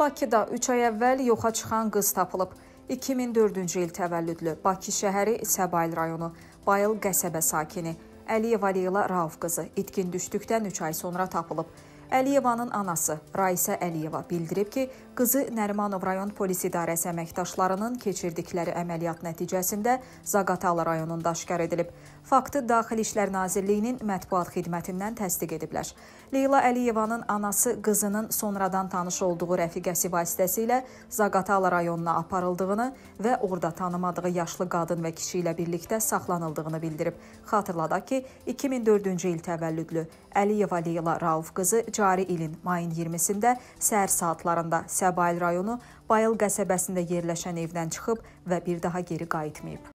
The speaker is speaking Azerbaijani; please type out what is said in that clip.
Bakıda 3 ay əvvəl yoxa çıxan qız tapılıb. 2004-cü il təvəllüdlü Bakı şəhəri Səbail rayonu Bayıl qəsəbə sakini Əliyeva Leyla Rauf qızı itkin düşdükdən 3 ay sonra tapılıb. Əliyevanın anası Raisə Əliyeva bildirib ki, qızı Nərimanov rayon polis idarəsi əməkdaşlarının keçirdikləri əməliyyat nəticəsində Zaqatala rayonunda aşkar edilib. Faktı Daxili İşlər Nazirliyinin mətbuat xidmətindən təsdiq ediblər. Leyla Əliyevanın anası qızının sonradan tanış olduğu rəfiqəsi vasitəsilə Zaqatala rayonuna aparıldığını və orada tanımadığı yaşlı qadın və kişi ilə birlikdə saxlanıldığını bildirib. Xatırladaq ki, 2004-cü il təvəllüdlü Əliyeva Leyla Rauf qızı cari ilin mayın 20-də səhər saatlarında Səbail rayonu Bayıl qəsəbəsində yerləşən evdən çıxıb və bir daha geri qayıtmayıb.